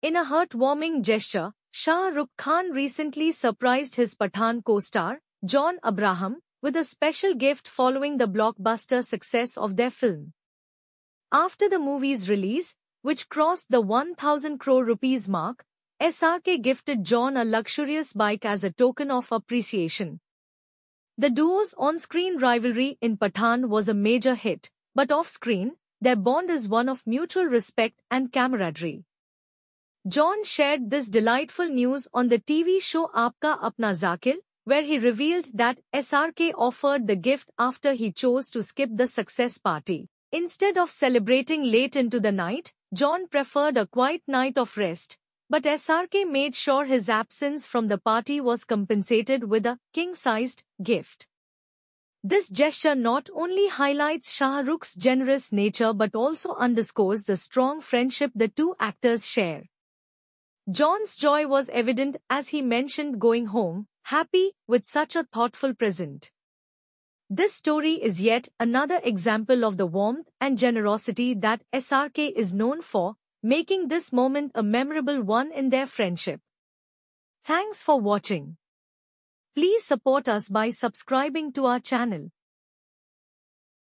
In a heartwarming gesture, Shah Rukh Khan recently surprised his Pathan co-star, John Abraham, with a special gift following the blockbuster success of their film. After the movie's release, which crossed the 1000 crore rupees mark, SRK gifted John a luxurious bike as a token of appreciation. The duo's on-screen rivalry in Pathan was a major hit, but off-screen, their bond is one of mutual respect and camaraderie. John shared this delightful news on the TV show Aapka Apna Zakil*, where he revealed that SRK offered the gift after he chose to skip the success party. Instead of celebrating late into the night, John preferred a quiet night of rest, but SRK made sure his absence from the party was compensated with a king-sized gift. This gesture not only highlights Shah Rukh's generous nature but also underscores the strong friendship the two actors share. John's joy was evident as he mentioned going home, happy with such a thoughtful present. This story is yet another example of the warmth and generosity that SRK is known for, making this moment a memorable one in their friendship. Thanks for watching. Please support us by subscribing to our channel.